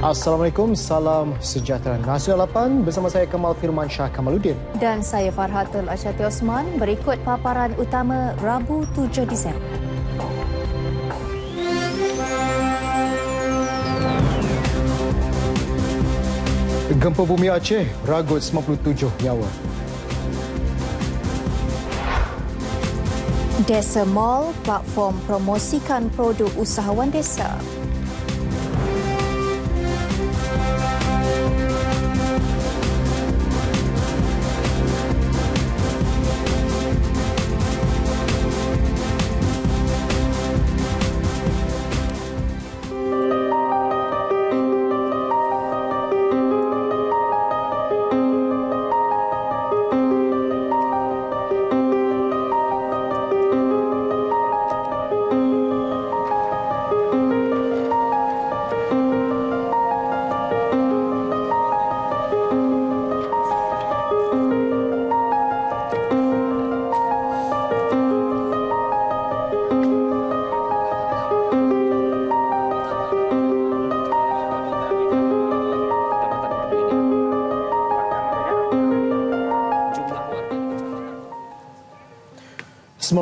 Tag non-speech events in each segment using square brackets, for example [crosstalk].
Assalamualaikum, salam sejahtera. Nasir 8 bersama saya Kamal Firman Shah Kamaluddin. Dan saya Farhatul Asyati Osman. Berikut paparan utama Rabu 7 Disember. Gempa bumi Aceh ragut 97 nyawa. Desa Mall platform promosikan produk usahawan desa.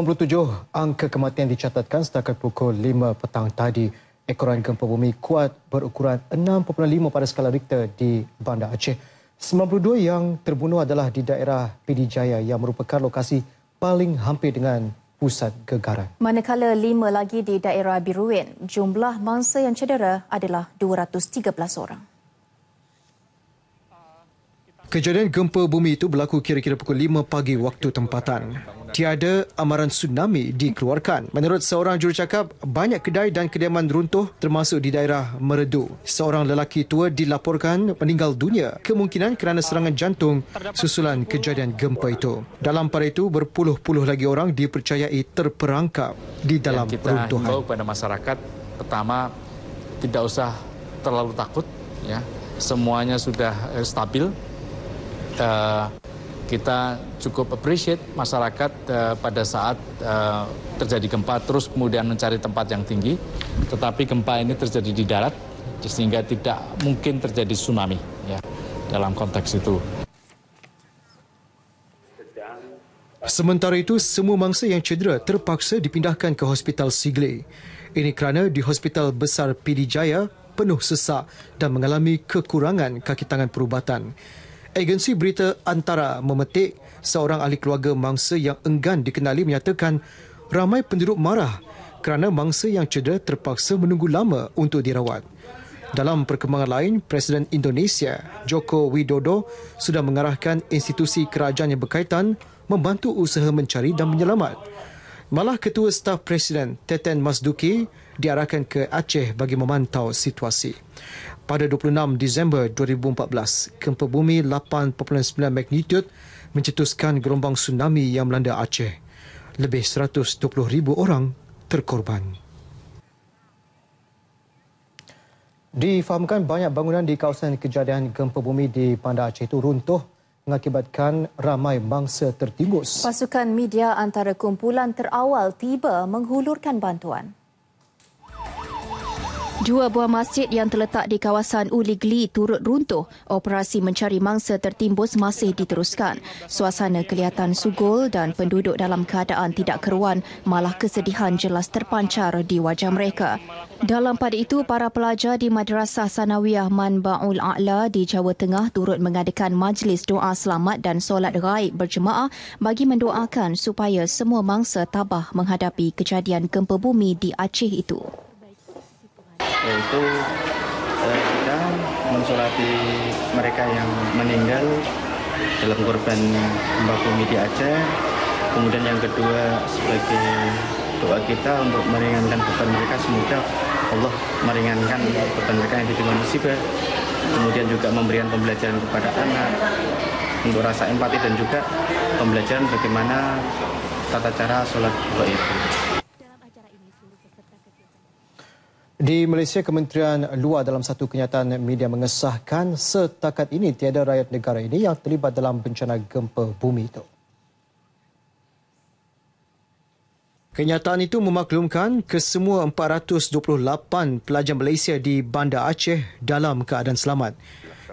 97 angka kematian dicatatkan setakat pukul 5 petang tadi. Ekoran gempa bumi kuat berukuran 6.5 pada skala Richter di Bandar Aceh. 92 yang terbunuh adalah di daerah Pidijaya yang merupakan lokasi paling hampir dengan pusat gegaran. Manakala 5 lagi di daerah Biruin, jumlah mangsa yang cedera adalah 213 orang. Kejadian gempa bumi itu berlaku kira-kira pukul 5 pagi waktu tempatan tiada amaran tsunami dikeluarkan. Menurut seorang jurucakap, banyak kedai dan kediaman runtuh termasuk di daerah Meredu. Seorang lelaki tua dilaporkan meninggal dunia kemungkinan kerana serangan jantung susulan kejadian gempa itu. Dalam pada itu, berpuluh-puluh lagi orang dipercayai terperangkap di dalam kita runtuhan. Kita himbau kepada masyarakat, pertama tidak usah terlalu takut ya semuanya sudah eh, stabil uh, kita cukup appreciate masyarakat uh, pada saat uh, terjadi gempa terus kemudian mencari tempat yang tinggi tetapi gempa ini terjadi di darat sehingga tidak mungkin terjadi tsunami ya dalam konteks itu Sementara itu semua mangsa yang cedera terpaksa dipindahkan ke hospital Sigli ini kerana di hospital besar Pidijaya penuh sesak dan mengalami kekurangan kaki tangan perubatan Agensi berita Antara memetik seorang ahli keluarga mangsa yang enggan dikenali menyatakan ramai penduduk marah kerana mangsa yang cedera terpaksa menunggu lama untuk dirawat. Dalam perkembangan lain, Presiden Indonesia Joko Widodo sudah mengarahkan institusi kerajaan yang berkaitan membantu usaha mencari dan menyelamat. Malah Ketua Staf Presiden Teten Masduki diarahkan ke Aceh bagi memantau situasi. Pada 26 Disember 2014, gempa bumi 8.9 magnitud mencetuskan gelombang tsunami yang melanda Aceh. Lebih 120,000 orang terkorban. Difahamkan banyak bangunan di kawasan kejadian gempa bumi di Bandar Aceh itu runtuh mengakibatkan ramai mangsa tertimbus Pasukan media antara kumpulan terawal tiba menghulurkan bantuan. Dua buah masjid yang terletak di kawasan Uli Gli turut runtuh. Operasi mencari mangsa tertimbus masih diteruskan. Suasana kelihatan sugul dan penduduk dalam keadaan tidak keruan malah kesedihan jelas terpancar di wajah mereka. Dalam pada itu, para pelajar di Madrasah Sanawiyah Man Baul A'la di Jawa Tengah turut mengadakan majlis doa selamat dan solat raib berjemaah bagi mendoakan supaya semua mangsa tabah menghadapi kejadian gempa bumi di Aceh itu. yaitu eh, kita mensolati mereka yang meninggal dalam korban gempa bumi di Aceh. Kemudian yang kedua sebagai doa kita untuk meringankan beban mereka semoga Allah meringankan beban mereka yang ditimpa musibah. Kemudian juga memberikan pembelajaran kepada anak untuk rasa empati dan juga pembelajaran bagaimana tata cara sholat gaib. Di Malaysia, Kementerian Luar dalam satu kenyataan media mengesahkan setakat ini tiada rakyat negara ini yang terlibat dalam bencana gempa bumi itu. Kenyataan itu memaklumkan kesemua 428 pelajar Malaysia di Bandar Aceh dalam keadaan selamat.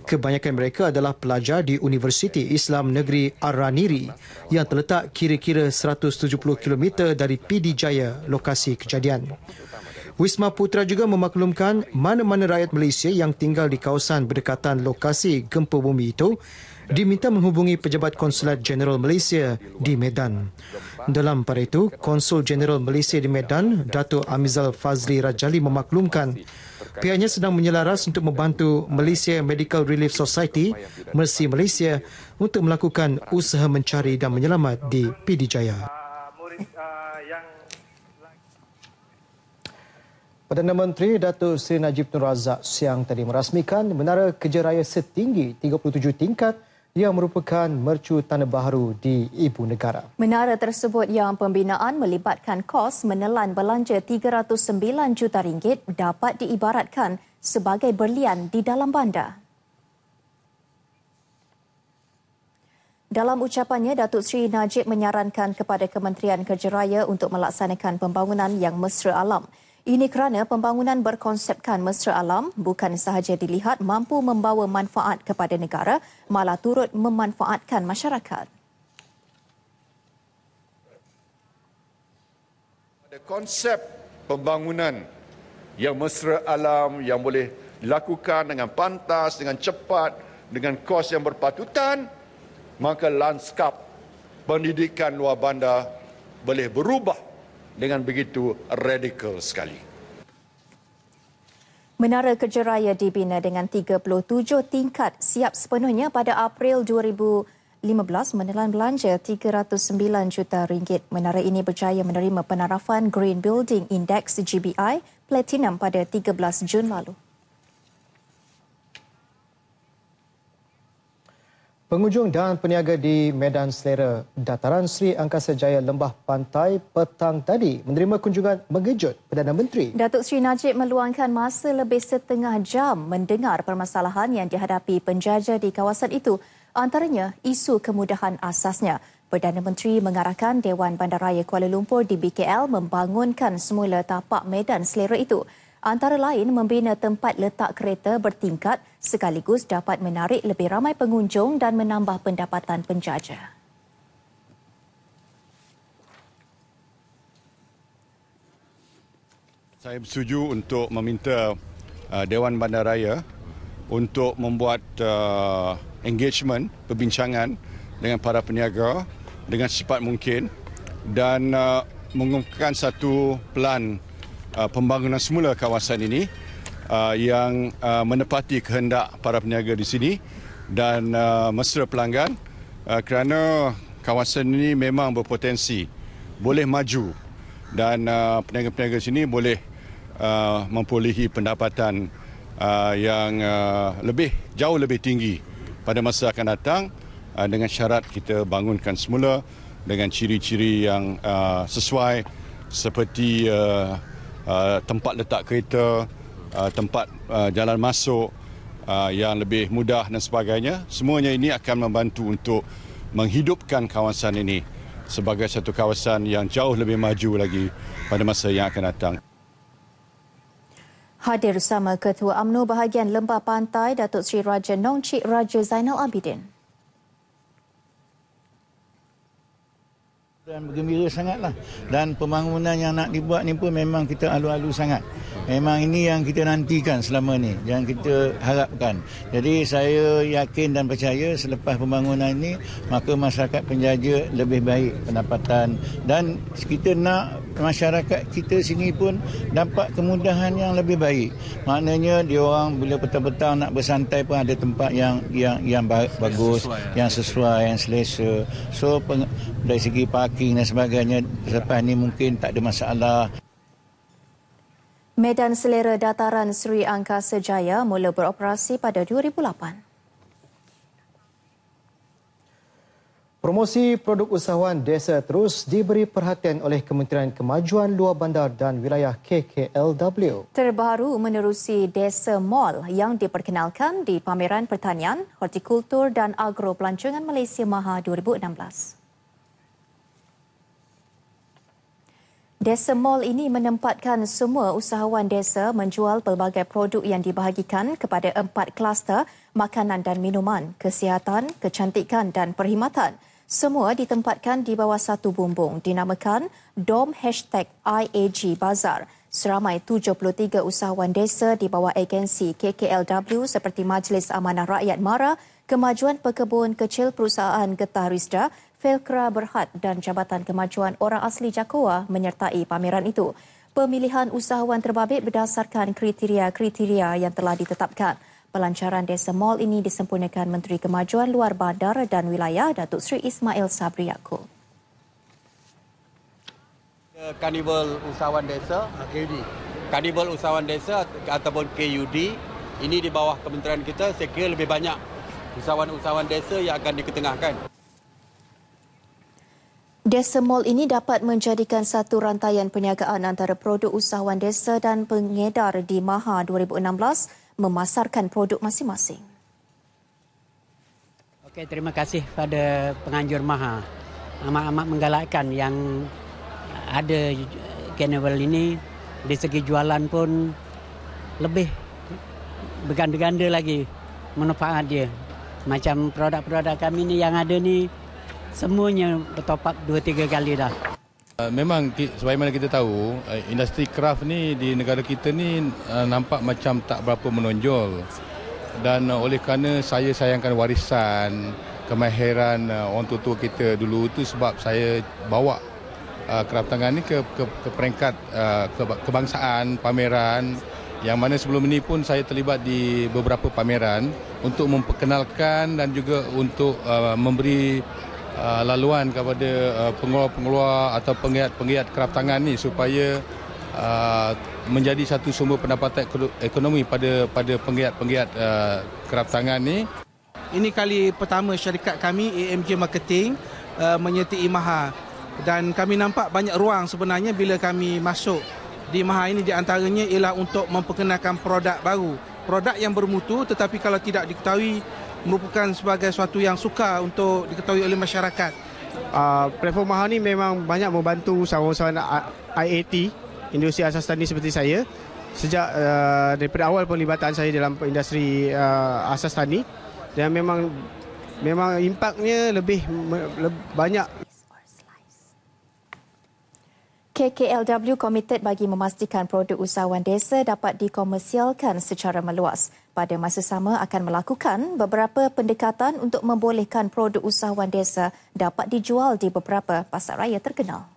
Kebanyakan mereka adalah pelajar di Universiti Islam Negeri ar Araniri yang terletak kira-kira 170 km dari PD Jaya lokasi kejadian. Wisma Putra juga memaklumkan mana-mana rakyat Malaysia yang tinggal di kawasan berdekatan lokasi gempa bumi itu diminta menghubungi Pejabat Konsulat general Malaysia di Medan. Dalam pada itu, Konsul general Malaysia di Medan, Dato' Amizal Fazli Rajali memaklumkan pihaknya sedang menyelaras untuk membantu Malaysia Medical Relief Society, Mercy Malaysia, untuk melakukan usaha mencari dan menyelamat di Pidijaya. Uh, ah, Perdana Menteri Datuk Seri Najib Nur Razak siang tadi merasmikan menara kerja raya setinggi 37 tingkat yang merupakan mercu tanah baru di ibu negara. Menara tersebut yang pembinaan melibatkan kos menelan belanja 309 juta ringgit dapat diibaratkan sebagai berlian di dalam bandar. Dalam ucapannya, Datuk Seri Najib menyarankan kepada Kementerian Kerja Raya untuk melaksanakan pembangunan yang mesra alam. Ini kerana pembangunan berkonsepkan mesra alam bukan sahaja dilihat mampu membawa manfaat kepada negara, malah turut memanfaatkan masyarakat. Ada konsep pembangunan yang mesra alam yang boleh dilakukan dengan pantas, dengan cepat, dengan kos yang berpatutan, maka lanskap pendidikan luar bandar boleh berubah dengan begitu radikal sekali. Menara Kejeraya dibina dengan 37 tingkat siap sepenuhnya pada April 2015 menelan belanja 309 juta ringgit. Menara ini berjaya menerima penarafan Green Building Index GBI Platinum pada 13 Jun lalu. Pengunjung dan peniaga di Medan Selera Dataran Sri Angkasa Jaya Lembah Pantai petang tadi menerima kunjungan mengejut Perdana Menteri. Datuk Sri Najib meluangkan masa lebih setengah jam mendengar permasalahan yang dihadapi penjaja di kawasan itu, antaranya isu kemudahan asasnya. Perdana Menteri mengarahkan Dewan Bandaraya Kuala Lumpur di BKL membangunkan semula tapak Medan Selera itu antara lain membina tempat letak kereta bertingkat sekaligus dapat menarik lebih ramai pengunjung dan menambah pendapatan penjaja. Saya bersetuju untuk meminta uh, Dewan Bandaraya untuk membuat uh, engagement, perbincangan dengan para peniaga dengan secepat mungkin dan uh, mengumumkan satu pelan Uh, pembangunan semula kawasan ini uh, yang uh, menepati kehendak para peniaga di sini dan mesra pelanggan kerana kawasan ini memang berpotensi boleh maju dan peniaga-peniaga di sini boleh memperolehi pendapatan yang lebih jauh lebih tinggi pada masa akan datang dengan syarat kita bangunkan semula dengan ciri-ciri yang sesuai seperti Uh, tempat letak kereta, uh, tempat uh, jalan masuk yang lebih mudah dan sebagainya. Semuanya ini akan membantu untuk menghidupkan kawasan ini sebagai satu kawasan yang jauh lebih maju lagi pada masa yang akan datang. Hadir sama Ketua UMNO Bahagian Lembah Pantai, Datuk Seri Raja Nong Cik Raja Zainal Abidin. dan bergembira sangatlah dan pembangunan yang nak dibuat ni pun memang kita alu-alu sangat memang ini yang kita nantikan selama ni yang kita harapkan jadi saya yakin dan percaya selepas pembangunan ini maka masyarakat penjaja lebih baik pendapatan dan kita nak masyarakat kita sini pun dapat kemudahan yang lebih baik. Maknanya dia orang bila petang-petang nak bersantai pun ada tempat yang yang yang ba- bagus, sesuai, ya. yang sesuai, yang selesa. So peng- dari segi parking dan sebagainya selepas ni mungkin tak ada masalah. Medan Selera Dataran Sri Angkasa Jaya mula beroperasi pada 2008. Promosi produk usahawan desa terus diberi perhatian oleh Kementerian Kemajuan Luar Bandar dan Wilayah KKLW. Terbaru menerusi Desa Mall yang diperkenalkan di Pameran Pertanian, Hortikultur dan Agro Pelancongan Malaysia Maha 2016. Desa Mall ini menempatkan semua usahawan desa menjual pelbagai produk yang dibahagikan kepada empat kluster makanan dan minuman, kesihatan, kecantikan dan perkhidmatan semua ditempatkan di bawah satu bumbung dinamakan DOM hashtag IAG Bazar. Seramai 73 usahawan desa di bawah agensi KKLW seperti Majlis Amanah Rakyat Mara, Kemajuan Pekebun Kecil Perusahaan Getah Rizda, Felkra Berhad dan Jabatan Kemajuan Orang Asli Jakoa menyertai pameran itu. Pemilihan usahawan terbabit berdasarkan kriteria-kriteria yang telah ditetapkan. Pelancaran Desa Mall ini disempurnakan Menteri Kemajuan Luar Bandar dan Wilayah Datuk Seri Ismail Sabri Yaakob. Karnival Usahawan Desa, KUD. Karnival Usahawan Desa ataupun KUD ini di bawah kementerian kita saya kira lebih banyak usahawan-usahawan desa yang akan diketengahkan. Desa Mall ini dapat menjadikan satu rantaian perniagaan antara produk usahawan desa dan pengedar di Maha 2016 memasarkan produk masing-masing. Okay, terima kasih pada penganjur Maha. Amat-amat menggalakkan yang ada Carnival ini di segi jualan pun lebih berganda-ganda lagi manfaat dia. Macam produk-produk kami ni yang ada ni semuanya bertopak 2 3 kali dah. Uh, memang sebagaimana mana kita tahu uh, industri kraft ni di negara kita ni uh, nampak macam tak berapa menonjol dan oleh kerana saya sayangkan warisan kemahiran orang tua-tua kita dulu itu sebab saya bawa kraft tangan ni ke, ke, ke peringkat ke, kebangsaan pameran yang mana sebelum ini pun saya terlibat di beberapa pameran untuk memperkenalkan dan juga untuk memberi Uh, laluan kepada uh, pengeluar-pengeluar atau penggiat-penggiat kraf tangan ini supaya uh, menjadi satu sumber pendapatan ekonomi pada pada penggiat-penggiat uh, kraf tangan ini. Ini kali pertama syarikat kami AMG Marketing menyertai Maha dan kami nampak banyak ruang sebenarnya bila kami masuk di Maha ini di antaranya ialah untuk memperkenalkan produk baru. Produk yang bermutu tetapi kalau tidak diketahui merupakan sebagai suatu yang suka untuk diketahui oleh masyarakat. Uh, platform mahal ni memang banyak membantu usahawan-usahawan IAT, industri asas tani seperti saya. Sejak uh, daripada awal penglibatan saya dalam industri uh, ah, asas tani dan memang memang impaknya lebih, lebih banyak KKLW komited bagi memastikan produk usahawan desa dapat dikomersialkan secara meluas. Pada masa sama akan melakukan beberapa pendekatan untuk membolehkan produk usahawan desa dapat dijual di beberapa pasar raya terkenal.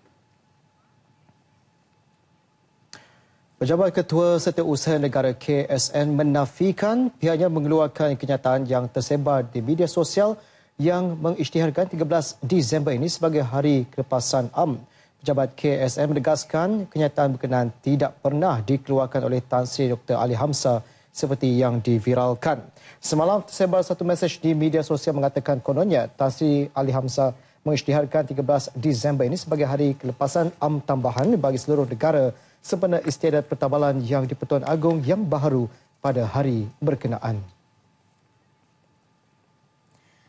Pejabat Ketua Setiausaha Negara KSN menafikan pihaknya mengeluarkan kenyataan yang tersebar di media sosial yang mengisytiharkan 13 Disember ini sebagai hari kelepasan AMN. Pejabat KSM menegaskan kenyataan berkenaan tidak pernah dikeluarkan oleh Tan Sri Dr. Ali Hamsa seperti yang diviralkan. Semalam tersebar satu mesej di media sosial mengatakan kononnya Tan Sri Ali Hamsa mengisytiharkan 13 Disember ini sebagai hari kelepasan am tambahan bagi seluruh negara sempena istiadat pertabalan yang di dipertuan agung yang baru pada hari berkenaan.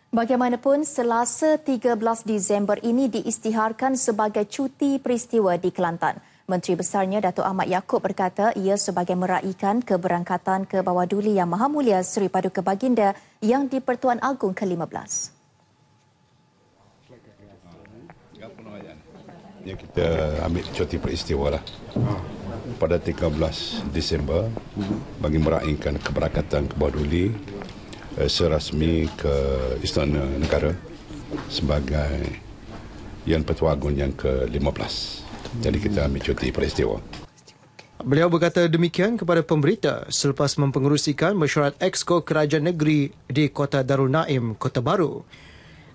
Bagaimanapun, Selasa 13 Disember ini diistiharkan sebagai cuti peristiwa di Kelantan. Menteri Besarnya Datuk Ahmad Yaakob berkata ia sebagai meraihkan keberangkatan ke bawah duli Yang Maha Mulia Seri Paduka Baginda yang di Pertuan Agung ke-15. Ya, kita ambil cuti peristiwa lah. pada 13 Disember bagi meraihkan keberangkatan ke bawah duli Eh, serasmi ke Istana Negara sebagai Yang Petua Agung yang ke-15. Jadi kita ambil cuti peristiwa. Beliau berkata demikian kepada pemberita selepas mempengerusikan mesyuarat Exco Kerajaan Negeri di Kota Darul Naim, Kota Baru.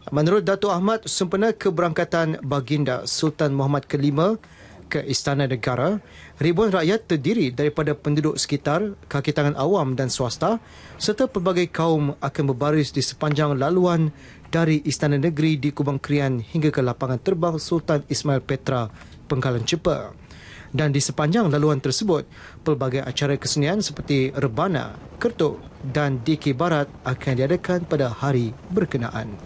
Menurut Dato' Ahmad, sempena keberangkatan Baginda Sultan Muhammad V ke Istana Negara, ribuan rakyat terdiri daripada penduduk sekitar, kaki tangan awam dan swasta serta pelbagai kaum akan berbaris di sepanjang laluan dari Istana Negeri di Kubang Krian hingga ke lapangan terbang Sultan Ismail Petra, Pengkalan Cepa. Dan di sepanjang laluan tersebut, pelbagai acara kesenian seperti Rebana, Kertuk dan Diki Barat akan diadakan pada hari berkenaan.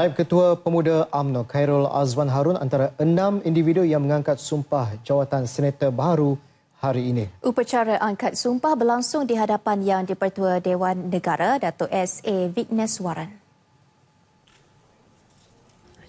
Naib Ketua Pemuda UMNO Khairul Azwan Harun antara enam individu yang mengangkat sumpah jawatan senator baru hari ini. Upacara angkat sumpah berlangsung di hadapan Yang di-Pertua Dewan Negara Datuk S.A. Vigneswaran.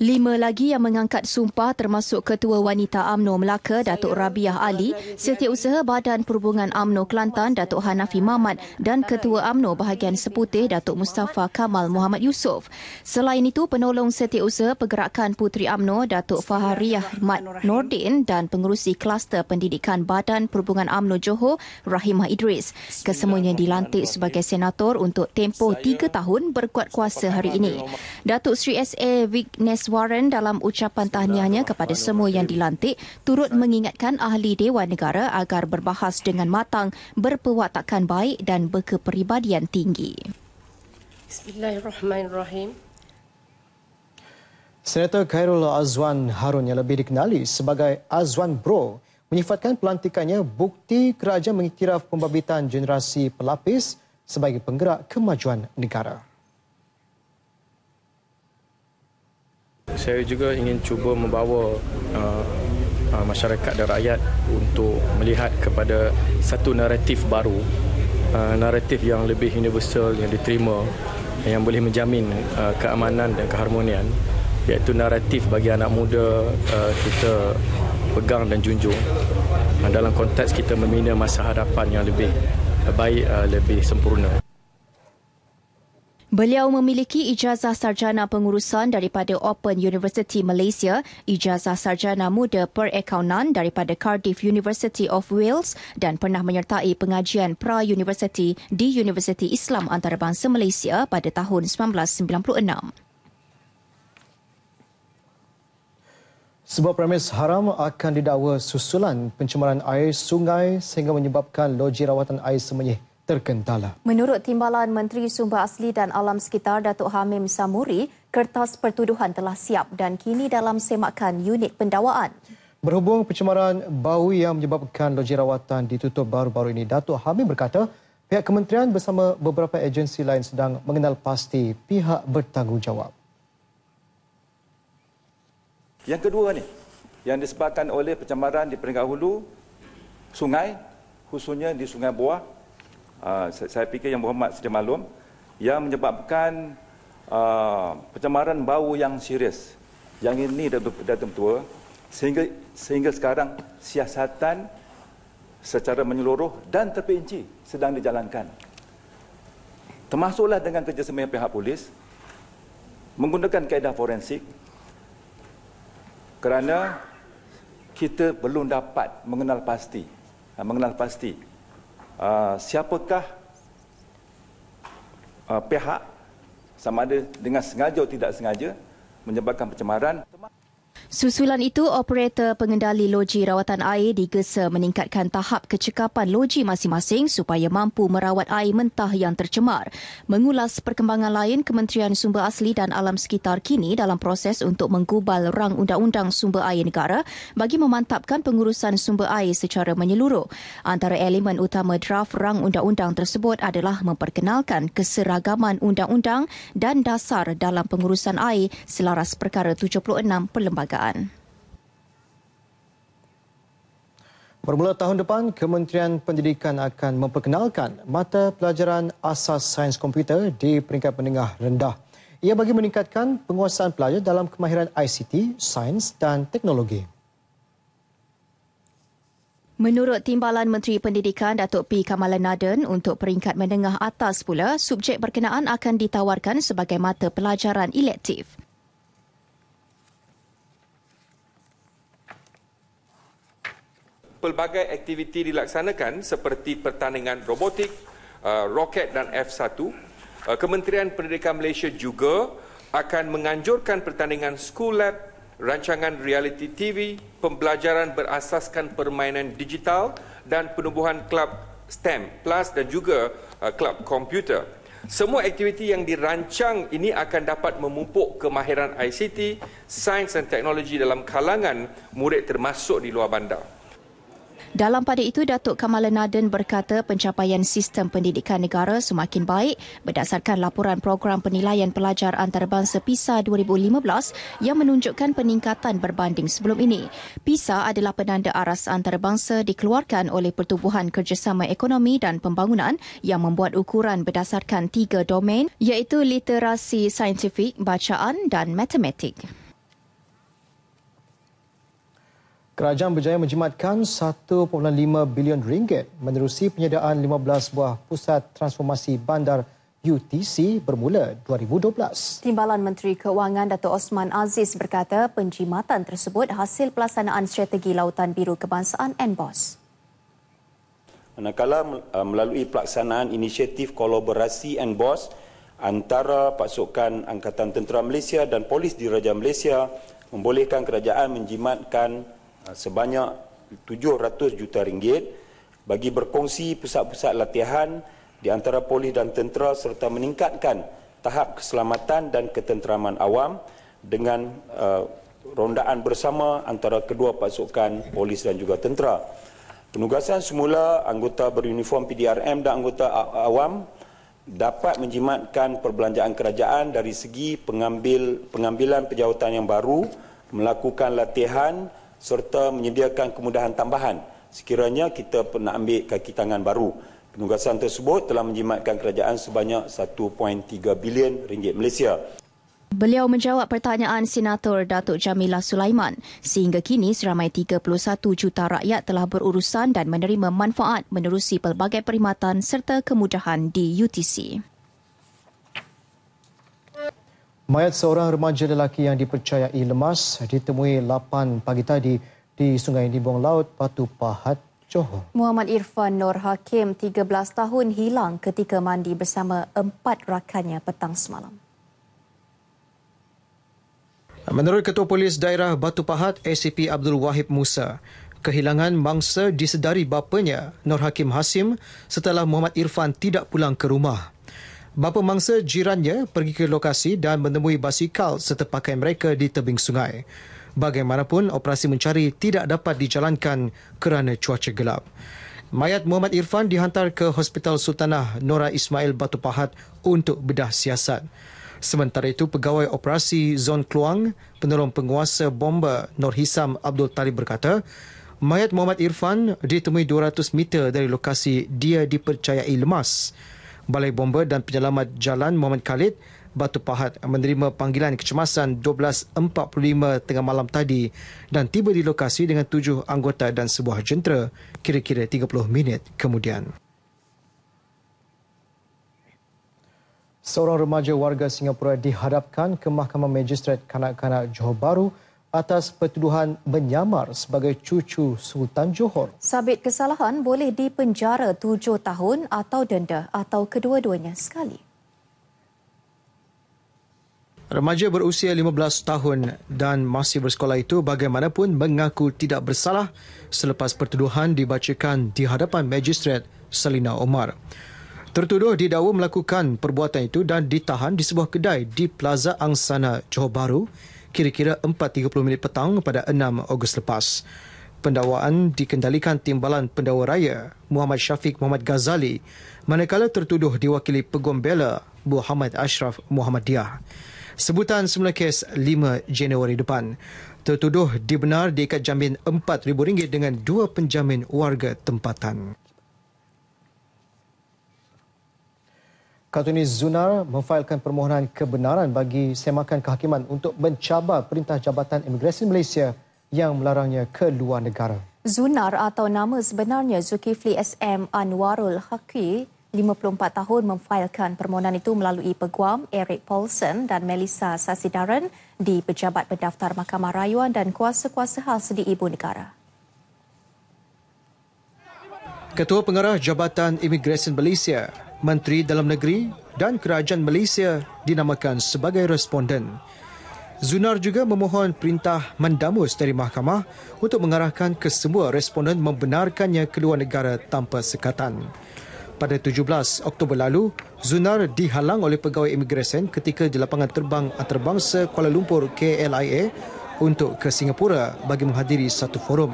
Lima lagi yang mengangkat sumpah termasuk Ketua Wanita AMNO Melaka Datuk Rabiah Ali, Setiausaha Badan Perhubungan AMNO Kelantan Datuk Hanafi Mamat dan Ketua AMNO Bahagian Seputih Datuk Mustafa Kamal Muhammad Yusof. Selain itu, penolong Setiausaha Pergerakan Putri AMNO Datuk Fahariah Mat Nordin dan pengurusi Kluster Pendidikan Badan Perhubungan AMNO Johor Rahimah Idris. Kesemuanya dilantik sebagai senator untuk tempoh tiga tahun berkuat kuasa hari ini. Datuk Sri S.A. Vignes Warren dalam ucapan tahniahnya kepada semua yang dilantik turut mengingatkan ahli Dewan Negara agar berbahas dengan matang, berpewatakan baik dan berkeperibadian tinggi. Bismillahirrahmanirrahim. Senator Khairul Azwan Harun yang lebih dikenali sebagai Azwan Bro menyifatkan pelantikannya bukti kerajaan mengiktiraf pembabitan generasi pelapis sebagai penggerak kemajuan negara. Saya juga ingin cuba membawa uh, uh, masyarakat dan rakyat untuk melihat kepada satu naratif baru, uh, naratif yang lebih universal yang diterima yang boleh menjamin uh, keamanan dan keharmonian iaitu naratif bagi anak muda uh, kita pegang dan junjung uh, dalam konteks kita membina masa hadapan yang lebih baik uh, lebih sempurna. Beliau memiliki ijazah sarjana pengurusan daripada Open University Malaysia, ijazah sarjana muda perakaunan daripada Cardiff University of Wales dan pernah menyertai pengajian pra-university di Universiti Islam Antarabangsa Malaysia pada tahun 1996. Sebuah premis haram akan didakwa susulan pencemaran air sungai sehingga menyebabkan loji rawatan air semenyih terkendala. Menurut Timbalan Menteri Sumber Asli dan Alam Sekitar Datuk Hamim Samuri, kertas pertuduhan telah siap dan kini dalam semakan unit pendawaan. Berhubung pencemaran bau yang menyebabkan loji rawatan ditutup baru-baru ini, Datuk Hamim berkata pihak kementerian bersama beberapa agensi lain sedang mengenal pasti pihak bertanggungjawab. Yang kedua ni, yang disebabkan oleh pencemaran di peringkat hulu sungai, khususnya di Sungai Buah Ah, saya fikir yang berhormat sedia maklum yang menyebabkan uh, pencemaran bau yang serius yang ini datang tua sehingga sehingga sekarang siasatan secara menyeluruh dan terperinci sedang dijalankan termasuklah dengan kerjasama pihak polis menggunakan kaedah forensik kerana kita belum dapat mengenal pasti ah, mengenal pasti uh, siapakah uh, pihak sama ada dengan sengaja atau tidak sengaja menyebabkan pencemaran. Susulan itu, operator pengendali loji rawatan air digesa meningkatkan tahap kecekapan loji masing-masing supaya mampu merawat air mentah yang tercemar. Mengulas perkembangan lain, Kementerian Sumber Asli dan Alam Sekitar kini dalam proses untuk menggubal rang undang-undang sumber air negara bagi memantapkan pengurusan sumber air secara menyeluruh. Antara elemen utama draft rang undang-undang tersebut adalah memperkenalkan keseragaman undang-undang dan dasar dalam pengurusan air selaras perkara 76 perlembagaan kebangsaan. Bermula tahun depan, Kementerian Pendidikan akan memperkenalkan mata pelajaran asas sains komputer di peringkat menengah rendah. Ia bagi meningkatkan penguasaan pelajar dalam kemahiran ICT, sains dan teknologi. Menurut Timbalan Menteri Pendidikan Datuk P. Kamalan Naden untuk peringkat menengah atas pula, subjek berkenaan akan ditawarkan sebagai mata pelajaran elektif. pelbagai aktiviti dilaksanakan seperti pertandingan robotik, uh, roket dan F1. Uh, Kementerian Pendidikan Malaysia juga akan menganjurkan pertandingan school lab, rancangan reality TV, pembelajaran berasaskan permainan digital dan penubuhan kelab STEM Plus dan juga uh, kelab komputer. Semua aktiviti yang dirancang ini akan dapat memupuk kemahiran ICT, sains dan teknologi dalam kalangan murid termasuk di luar bandar. Dalam pada itu, Datuk Kamala Naden berkata pencapaian sistem pendidikan negara semakin baik berdasarkan laporan program penilaian pelajar antarabangsa PISA 2015 yang menunjukkan peningkatan berbanding sebelum ini. PISA adalah penanda aras antarabangsa dikeluarkan oleh Pertubuhan Kerjasama Ekonomi dan Pembangunan yang membuat ukuran berdasarkan tiga domain iaitu literasi saintifik, bacaan dan matematik. Kerajaan berjaya menjimatkan 1.5 bilion ringgit menerusi penyediaan 15 buah pusat transformasi bandar UTC bermula 2012. Timbalan Menteri Keuangan Datuk Osman Aziz berkata penjimatan tersebut hasil pelaksanaan strategi Lautan Biru Kebangsaan NBOS. Manakala uh, melalui pelaksanaan inisiatif kolaborasi NBOS antara pasukan Angkatan Tentera Malaysia dan Polis Diraja Malaysia membolehkan kerajaan menjimatkan Ah, sebanyak 700 juta ringgit bagi berkongsi pusat-pusat latihan di antara polis dan tentera serta meningkatkan tahap keselamatan dan ketenteraman awam dengan uh, rondaan bersama antara kedua pasukan polis dan juga tentera. Penugasan semula anggota beruniform PDRM dan anggota awam dapat menjimatkan perbelanjaan kerajaan dari segi pengambil pengambilan pejawatan yang baru, melakukan latihan serta menyediakan kemudahan tambahan sekiranya kita pernah ambil kaki tangan baru. Penugasan tersebut telah menjimatkan kerajaan sebanyak 1.3 bilion ringgit Malaysia. Beliau menjawab pertanyaan Senator Datuk Jamila Sulaiman. Sehingga kini seramai 31 juta rakyat telah berurusan dan menerima manfaat menerusi pelbagai perkhidmatan serta kemudahan di UTC. Mayat seorang remaja lelaki yang dipercayai lemas ditemui 8 pagi tadi di Sungai Nibong Laut, Batu Pahat, Johor. Muhammad Irfan Nur Hakim, 13 tahun, hilang ketika mandi bersama empat rakannya petang semalam. Menurut Ketua Polis Daerah Batu Pahat, ACP Abdul Wahib Musa, kehilangan mangsa disedari bapanya, Nur Hakim Hasim, setelah Muhammad Irfan tidak pulang ke rumah. Bapa mangsa jirannya pergi ke lokasi dan menemui basikal serta pakaian mereka di tebing sungai. Bagaimanapun, operasi mencari tidak dapat dijalankan kerana cuaca gelap. Mayat Muhammad Irfan dihantar ke Hospital Sultanah Nora Ismail Batu Pahat untuk bedah siasat. Sementara itu, pegawai operasi Zon Kluang, penolong penguasa bomba Nur Hisam Abdul Talib berkata, mayat Muhammad Irfan ditemui 200 meter dari lokasi dia dipercayai lemas. Balai Bomber dan Penyelamat Jalan Muhammad Khalid Batu Pahat menerima panggilan kecemasan 12.45 tengah malam tadi dan tiba di lokasi dengan tujuh anggota dan sebuah jentera kira-kira 30 minit kemudian. Seorang remaja warga Singapura dihadapkan ke Mahkamah Magistrat Kanak-Kanak Johor Bahru atas pertuduhan menyamar sebagai cucu Sultan Johor. Sabit kesalahan boleh dipenjara tujuh tahun atau denda atau kedua-duanya sekali. Remaja berusia 15 tahun dan masih bersekolah itu bagaimanapun mengaku tidak bersalah selepas pertuduhan dibacakan di hadapan Magistrate Selina Omar. Tertuduh didakwa melakukan perbuatan itu dan ditahan di sebuah kedai di Plaza Angsana, Johor Bahru kira-kira 4.30 minit petang pada 6 Ogos lepas. pendawaan dikendalikan Timbalan pendawa Raya Muhammad Syafiq Muhammad Ghazali manakala tertuduh diwakili Peguam Bela Muhammad Ashraf Muhammadiyah. Sebutan semula kes 5 Januari depan. Tertuduh dibenar diikat jamin RM4,000 dengan dua penjamin warga tempatan. Kartunis Zunar memfailkan permohonan kebenaran bagi semakan kehakiman untuk mencabar perintah Jabatan Imigresen Malaysia yang melarangnya ke luar negara. Zunar atau nama sebenarnya Zulkifli SM Anwarul Haqqi 54 tahun memfailkan permohonan itu melalui peguam Eric Paulson dan Melissa Sasidaran di Pejabat Pendaftar Mahkamah Rayuan dan Kuasa-Kuasa Hal Sedi Ibu Negara. Ketua Pengarah Jabatan Imigresen Malaysia, Menteri Dalam Negeri dan Kerajaan Malaysia dinamakan sebagai responden. Zunar juga memohon perintah mendamus dari mahkamah untuk mengarahkan kesemua responden membenarkannya keluar negara tanpa sekatan. Pada 17 Oktober lalu, Zunar dihalang oleh pegawai imigresen ketika di lapangan terbang antarabangsa Kuala Lumpur KLIA untuk ke Singapura bagi menghadiri satu forum.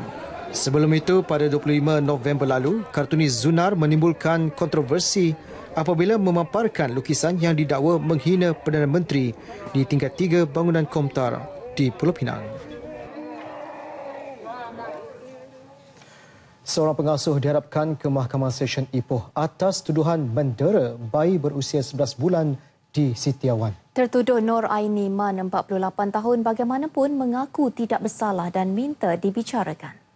Sebelum itu, pada 25 November lalu, kartunis Zunar menimbulkan kontroversi apabila memaparkan lukisan yang didakwa menghina Perdana Menteri di tingkat tiga bangunan Komtar di Pulau Pinang. Seorang pengasuh diharapkan ke Mahkamah Session Ipoh atas tuduhan mendera bayi berusia 11 bulan di Sitiawan. Tertuduh Nur Aini Man, 48 tahun, bagaimanapun mengaku tidak bersalah dan minta dibicarakan.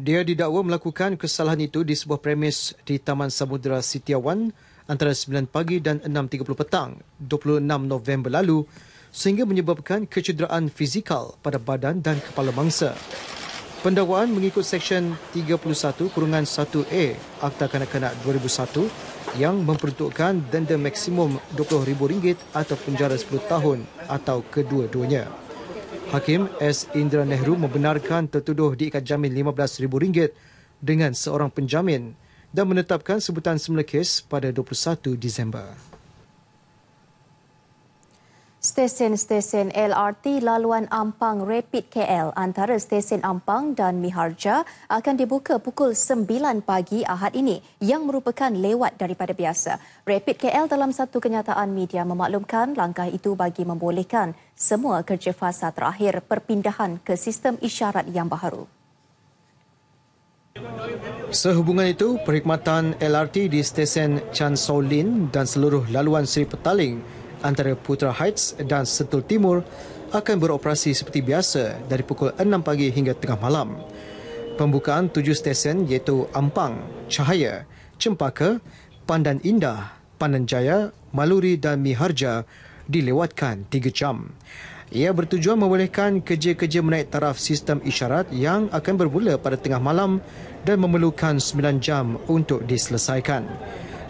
Dia didakwa melakukan kesalahan itu di sebuah premis di Taman Samudera Sitiawan antara 9 pagi dan 6.30 petang 26 November lalu sehingga menyebabkan kecederaan fizikal pada badan dan kepala mangsa. Pendakwaan mengikut Seksyen 31 kurungan 1A Akta Kanak-Kanak 2001 yang memperuntukkan denda maksimum RM20,000 atau penjara 10 tahun atau kedua-duanya. Hakim S. Indra Nehru membenarkan tertuduh diikat jamin RM15,000 dengan seorang penjamin dan menetapkan sebutan semula kes pada 21 Disember. Stesen-stesen LRT laluan Ampang Rapid KL antara stesen Ampang dan Miharja akan dibuka pukul 9 pagi Ahad ini yang merupakan lewat daripada biasa. Rapid KL dalam satu kenyataan media memaklumkan langkah itu bagi membolehkan semua kerja fasa terakhir perpindahan ke sistem isyarat yang baru. Sehubungan itu, perkhidmatan LRT di stesen Chan Sau Lin dan seluruh laluan Sri Petaling antara Putra Heights dan Sentul Timur akan beroperasi seperti biasa dari pukul 6 pagi hingga tengah malam. Pembukaan tujuh stesen iaitu Ampang, Cahaya, Cempaka, Pandan Indah, Pandan Jaya, Maluri dan Miharja dilewatkan 3 jam. Ia bertujuan membolehkan kerja-kerja menaik taraf sistem isyarat yang akan bermula pada tengah malam dan memerlukan 9 jam untuk diselesaikan.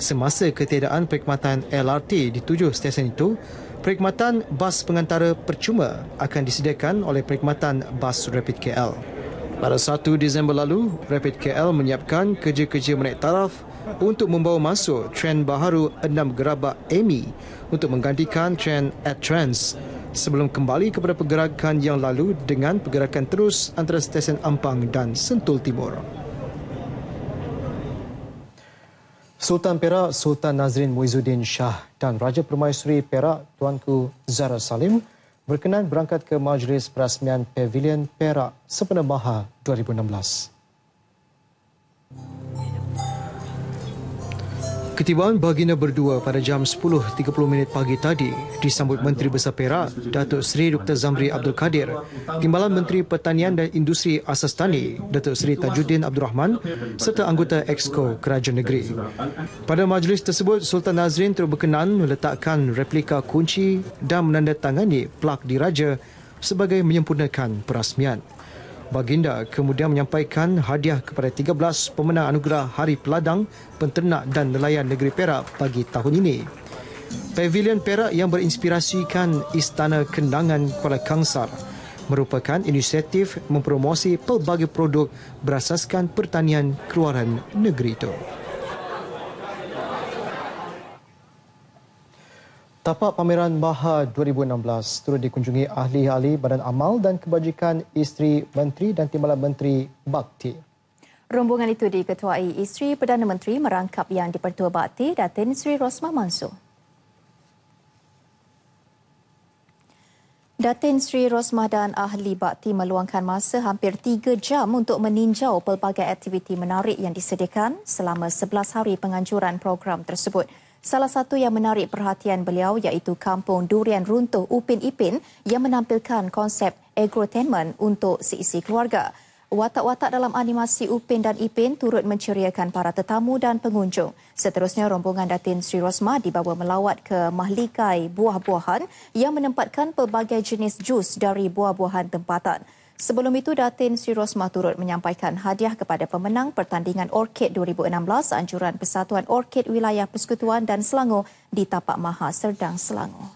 Semasa ketiadaan perkhidmatan LRT di tujuh stesen itu, perkhidmatan bas pengantara percuma akan disediakan oleh perkhidmatan bas Rapid KL. Pada 1 Disember lalu, Rapid KL menyiapkan kerja-kerja menaik taraf untuk membawa masuk tren baharu enam gerabak EMI untuk menggantikan tren At Trans sebelum kembali kepada pergerakan yang lalu dengan pergerakan terus antara stesen Ampang dan Sentul Timur. Sultan Perak Sultan Nazrin Muizuddin Shah dan Raja Permaisuri Perak Tuanku Zara Salim berkenan berangkat ke majlis perasmian Pavilion Perak sepenuh maha 2016. Ketibaan baginda berdua pada jam 10.30 minit pagi tadi disambut Menteri Besar Perak, Datuk Seri Dr. Zamri Abdul Kadir, Timbalan Menteri Pertanian dan Industri Asas Tani, Datuk Seri Tajuddin Abdul Rahman serta anggota Exco Kerajaan Negeri. Pada majlis tersebut, Sultan Nazrin terbekenan meletakkan replika kunci dan menandatangani plak diraja sebagai menyempurnakan perasmian. Baginda kemudian menyampaikan hadiah kepada 13 pemenang anugerah Hari Peladang, Penternak dan Nelayan Negeri Perak bagi tahun ini. Pavilion Perak yang berinspirasikan Istana Kendangan Kuala Kangsar merupakan inisiatif mempromosi pelbagai produk berasaskan pertanian keluaran negeri itu. Tapak pameran Baha 2016 turut dikunjungi ahli-ahli Badan Amal dan Kebajikan Isteri Menteri dan Timbalan Menteri Bakti. Rombongan itu diketuai Isteri Perdana Menteri merangkap yang dipertua Bakti Datin Sri Rosmah Mansur. Datin Sri Rosmah dan Ahli Bakti meluangkan masa hampir 3 jam untuk meninjau pelbagai aktiviti menarik yang disediakan selama 11 hari penganjuran program tersebut. Salah satu yang menarik perhatian beliau iaitu Kampung Durian Runtuh Upin Ipin yang menampilkan konsep agrotainment untuk seisi keluarga. Watak-watak dalam animasi Upin dan Ipin turut menceriakan para tetamu dan pengunjung. Seterusnya, rombongan Datin Sri Rosma dibawa melawat ke Mahligai Buah-Buahan yang menempatkan pelbagai jenis jus dari buah-buahan tempatan. Sebelum itu, Datin Sri Rosmah turut menyampaikan hadiah kepada pemenang pertandingan Orkid 2016 Anjuran Persatuan Orkid Wilayah Persekutuan dan Selangor di Tapak Maha Serdang Selangor.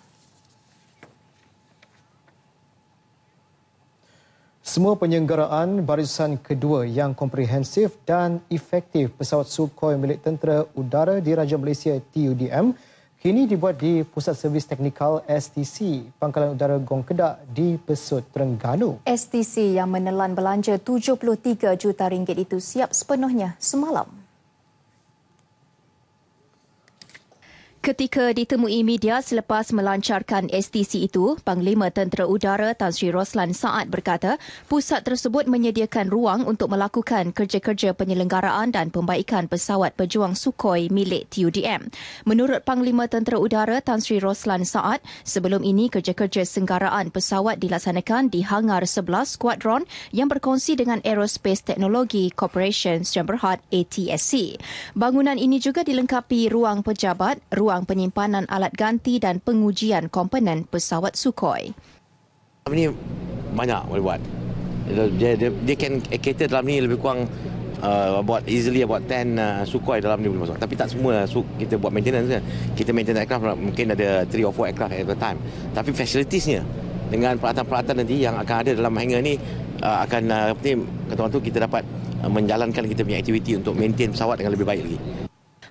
Semua penyenggaraan barisan kedua yang komprehensif dan efektif pesawat Sukhoi milik Tentera Udara di Raja Malaysia TUDM kini dibuat di Pusat Servis Teknikal STC Pangkalan Udara Gong Kedak di Pesut Terengganu. STC yang menelan belanja 73 juta ringgit itu siap sepenuhnya semalam. Ketika ditemui media selepas melancarkan STC itu, Panglima Tentera Udara Tan Sri Roslan Saad berkata, pusat tersebut menyediakan ruang untuk melakukan kerja-kerja penyelenggaraan dan pembaikan pesawat pejuang Sukhoi milik TUDM. Menurut Panglima Tentera Udara Tan Sri Roslan Saad, sebelum ini kerja-kerja senggaraan pesawat dilaksanakan di Hangar 11 Squadron yang berkongsi dengan Aerospace Technology Corporation Sdn Bhd ATSC. Bangunan ini juga dilengkapi ruang pejabat, ruang ruang penyimpanan alat ganti dan pengujian komponen pesawat Sukhoi. Ini banyak boleh buat. Dia, dia, dia can cater dalam ni lebih kurang uh, buat easily buat 10 uh, Sukhoi dalam ni boleh masuk. Tapi tak semua su- kita buat maintenance kan. Kita maintain aircraft mungkin ada 3 or 4 aircraft at a time. Tapi facilitiesnya dengan peralatan-peralatan nanti yang akan ada dalam hangar ni uh, akan uh, apa kata tu kita dapat uh, menjalankan kita punya aktiviti untuk maintain pesawat dengan lebih baik lagi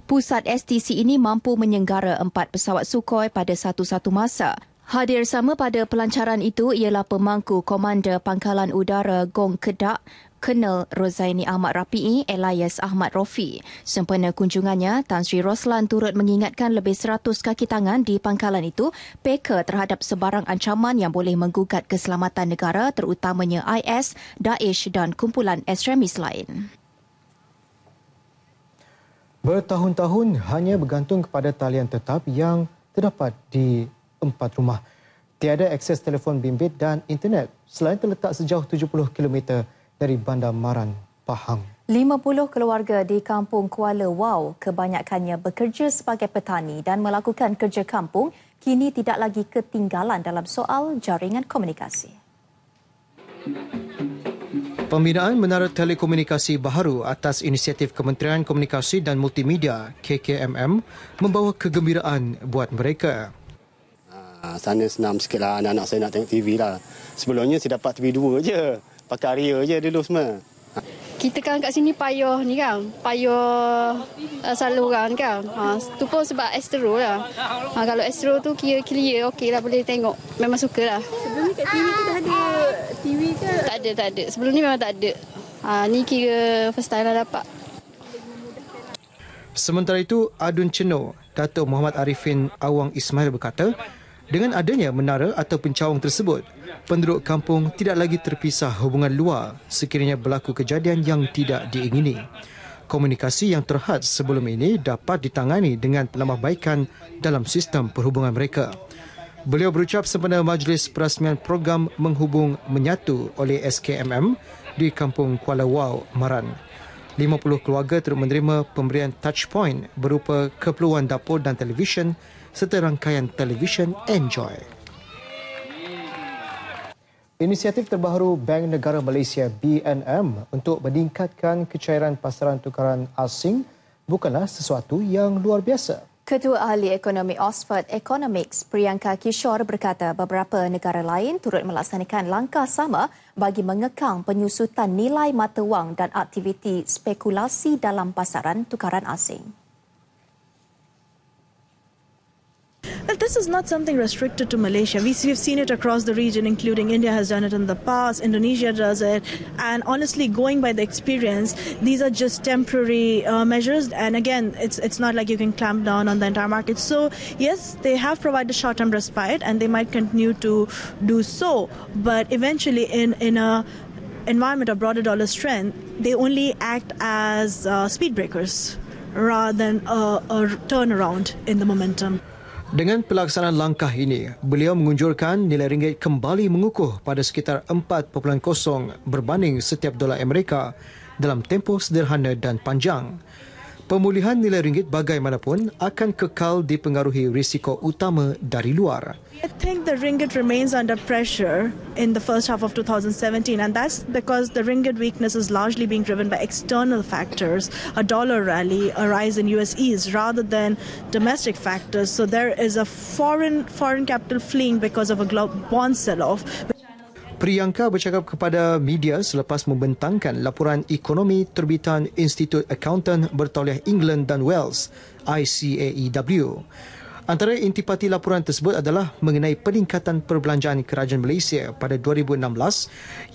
pusat STC ini mampu menyenggara empat pesawat Sukhoi pada satu-satu masa. Hadir sama pada pelancaran itu ialah pemangku Komander Pangkalan Udara Gong Kedak, Kenal Rozaini Ahmad Rapii, Elias Ahmad Rofi. Sempena kunjungannya, Tan Sri Roslan turut mengingatkan lebih 100 kaki tangan di pangkalan itu peka terhadap sebarang ancaman yang boleh menggugat keselamatan negara terutamanya IS, Daesh dan kumpulan ekstremis lain bertahun-tahun hanya bergantung kepada talian tetap yang terdapat di empat rumah. Tiada akses telefon bimbit dan internet selain terletak sejauh 70 km dari Bandar Maran, Pahang. 50 keluarga di kampung Kuala Wau kebanyakannya bekerja sebagai petani dan melakukan kerja kampung kini tidak lagi ketinggalan dalam soal jaringan komunikasi. Pembinaan Menara Telekomunikasi Baharu atas inisiatif Kementerian Komunikasi dan Multimedia KKMM membawa kegembiraan buat mereka. Ah, sana senam sikit lah anak-anak saya nak tengok TV lah. Sebelumnya saya dapat TV dua je. Pakai area je dulu semua. Kita kan kat sini payuh ni kan, payuh uh, saluran kan. Ha, tu pun sebab Astro lah. Ha, kalau Astro tu kira clear, okey lah boleh tengok. Memang suka lah kat TV tu dah ada TV ke? Tak ada, tak ada. Sebelum ni memang tak ada. Ha, ni kira first time lah dapat. Sementara itu, Adun Ceno, Dato' Muhammad Arifin Awang Ismail berkata, dengan adanya menara atau pencawang tersebut, penduduk kampung tidak lagi terpisah hubungan luar sekiranya berlaku kejadian yang tidak diingini. Komunikasi yang terhad sebelum ini dapat ditangani dengan penambahbaikan dalam sistem perhubungan mereka. Beliau berucap sempena majlis perasmian program menghubung menyatu oleh SKMM di Kampung Kuala Wau, Maran. 50 keluarga turut menerima pemberian touchpoint berupa keperluan dapur dan televisyen serta rangkaian televisyen Enjoy. Inisiatif terbaru Bank Negara Malaysia BNM untuk meningkatkan kecairan pasaran tukaran asing bukanlah sesuatu yang luar biasa. Ketua Ahli Ekonomi Oxford Economics Priyanka Kishor berkata beberapa negara lain turut melaksanakan langkah sama bagi mengekang penyusutan nilai mata wang dan aktiviti spekulasi dalam pasaran tukaran asing. Well, this is not something restricted to Malaysia. We have seen it across the region, including India has done it in the past, Indonesia does it. And honestly, going by the experience, these are just temporary uh, measures. And again, it's, it's not like you can clamp down on the entire market. So, yes, they have provided a short term respite and they might continue to do so. But eventually, in, in a environment of broader dollar strength, they only act as uh, speed breakers rather than a, a turnaround in the momentum. Dengan pelaksanaan langkah ini, beliau mengunjurkan nilai ringgit kembali mengukuh pada sekitar 4.0 berbanding setiap dolar Amerika dalam tempoh sederhana dan panjang pemulihan nilai ringgit bagaimanapun akan kekal dipengaruhi risiko utama dari luar. I think the ringgit remains under pressure in the first half of 2017 and that's because the ringgit weakness is largely being driven by external factors, a dollar rally, a rise in US ease rather than domestic factors. So there is a foreign foreign capital fleeing because of a global bond sell-off. Priyanka bercakap kepada media selepas membentangkan laporan ekonomi terbitan Institut Accountant Bertoliah England dan Wales, ICAEW. Antara intipati laporan tersebut adalah mengenai peningkatan perbelanjaan kerajaan Malaysia pada 2016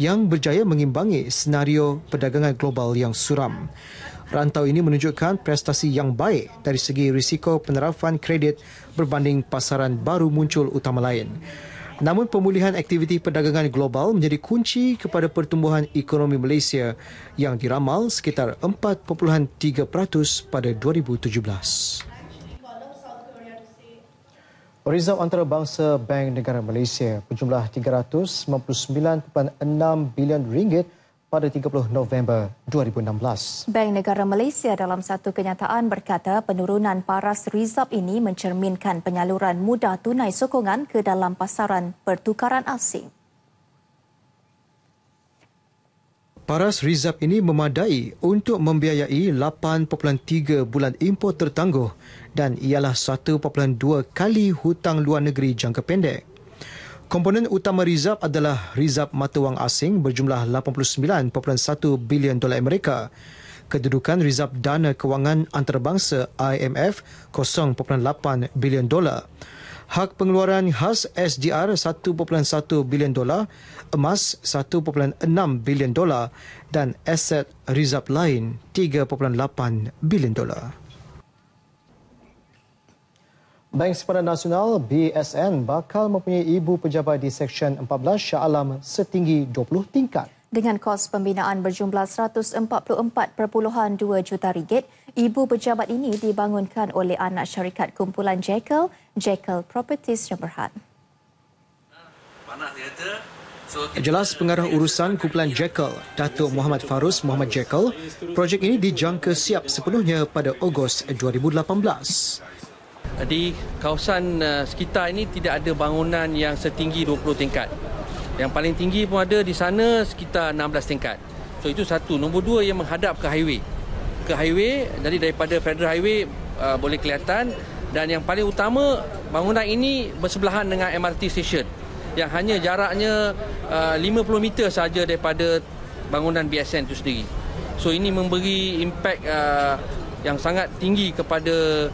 yang berjaya mengimbangi senario perdagangan global yang suram. Rantau ini menunjukkan prestasi yang baik dari segi risiko penerapan kredit berbanding pasaran baru muncul utama lain. Namun pemulihan aktiviti perdagangan global menjadi kunci kepada pertumbuhan ekonomi Malaysia yang diramal sekitar 4.3% pada 2017. Rizab Antarabangsa Bank Negara Malaysia berjumlah 399.6 bilion ringgit pada 30 November 2016. Bank Negara Malaysia dalam satu kenyataan berkata penurunan paras rizab ini mencerminkan penyaluran mudah tunai sokongan ke dalam pasaran pertukaran asing. Paras rizab ini memadai untuk membiayai 8.3 bulan impor tertangguh dan ialah 1.2 kali hutang luar negeri jangka pendek. Komponen utama rizab adalah rizab mata wang asing berjumlah 89.1 bilion dolar Amerika. Kedudukan rizab dana kewangan antarabangsa IMF 0.8 bilion dolar. Hak pengeluaran khas SDR 1.1 bilion dolar, emas 1.6 bilion dolar dan aset rizab lain 3.8 bilion dolar. Bank Simpanan Nasional BSN bakal mempunyai ibu pejabat di Seksyen 14 Shah Alam setinggi 20 tingkat. Dengan kos pembinaan berjumlah 144.2 juta ringgit, ibu pejabat ini dibangunkan oleh anak syarikat kumpulan Jekyll, Jekyll Properties yang berhad. Jelas pengarah urusan kumpulan Jekyll, Datuk Muhammad Farus Muhammad Jekyll, projek ini dijangka siap sepenuhnya pada Ogos 2018. Di kawasan uh, sekitar ini tidak ada bangunan yang setinggi 20 tingkat. Yang paling tinggi pun ada di sana sekitar 16 tingkat. So itu satu. Nombor dua yang menghadap ke highway. Ke highway, jadi daripada Federal Highway uh, boleh kelihatan. Dan yang paling utama, bangunan ini bersebelahan dengan MRT station. Yang hanya jaraknya eh, uh, 50 meter saja daripada bangunan BSN itu sendiri. So ini memberi impak uh, yang sangat tinggi kepada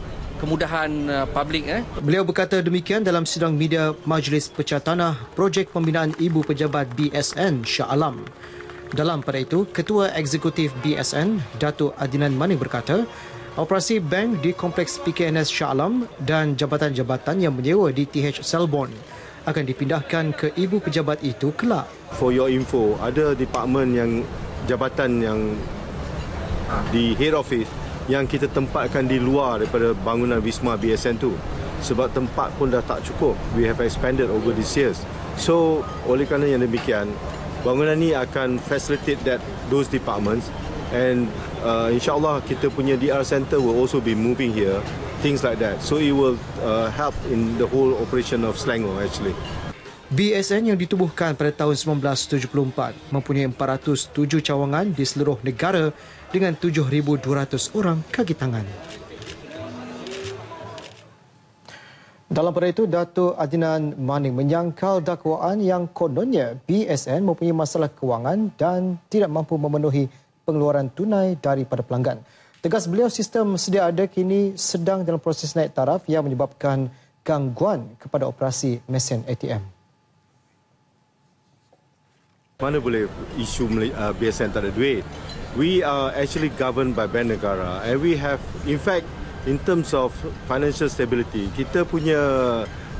kemudahan uh, publik eh. Beliau berkata demikian dalam sidang media Majlis Pecah Tanah Projek Pembinaan Ibu Pejabat BSN Shah Alam. Dalam pada itu, Ketua Eksekutif BSN Dato Adinan Manik berkata, operasi bank di kompleks PKNS Shah Alam dan jabatan-jabatan yang menyewa di TH Selborne akan dipindahkan ke ibu pejabat itu kelak. For your info, ada department yang jabatan yang di head office yang kita tempatkan di luar daripada bangunan Wisma BSN tu sebab tempat pun dah tak cukup we have expanded over the years so oleh kerana yang demikian bangunan ni akan facilitate that those departments and uh, insyaallah kita punya DR center will also be moving here things like that so it will uh, help in the whole operation of Slango actually BSN yang ditubuhkan pada tahun 1974 mempunyai 407 cawangan di seluruh negara dengan 7,200 orang kaki tangan. Dalam pada itu, Dato' Adnan Maning menyangkal dakwaan yang kononnya BSN mempunyai masalah kewangan dan tidak mampu memenuhi pengeluaran tunai daripada pelanggan. Tegas beliau sistem sedia ada kini sedang dalam proses naik taraf yang menyebabkan gangguan kepada operasi mesin ATM. Mana boleh isu ah, BSN tak ada duit? we are actually governed by Bank Negara and we have in fact in terms of financial stability kita punya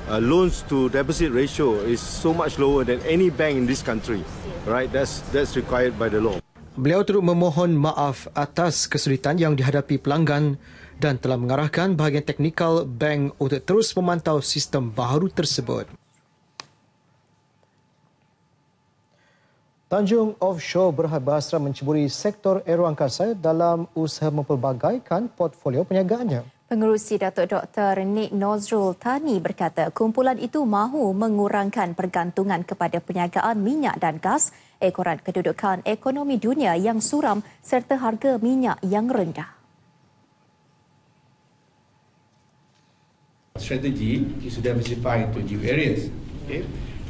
uh, loans to deposit ratio is so much lower than any bank in this country right that's that's required by the law Beliau turut memohon maaf atas kesulitan yang dihadapi pelanggan dan telah mengarahkan bahagian teknikal bank untuk terus memantau sistem baru tersebut. Tanjung Offshore Berhad Bahasa menceburi sektor aeroangkasa dalam usaha memperbagaikan portfolio peniagaannya. Pengerusi Datuk Dr. Nik Nozrul Tani berkata kumpulan itu mahu mengurangkan pergantungan kepada peniagaan minyak dan gas, ekoran kedudukan ekonomi dunia yang suram serta harga minyak yang rendah. Strategi kita sudah diversify into new areas. Okay.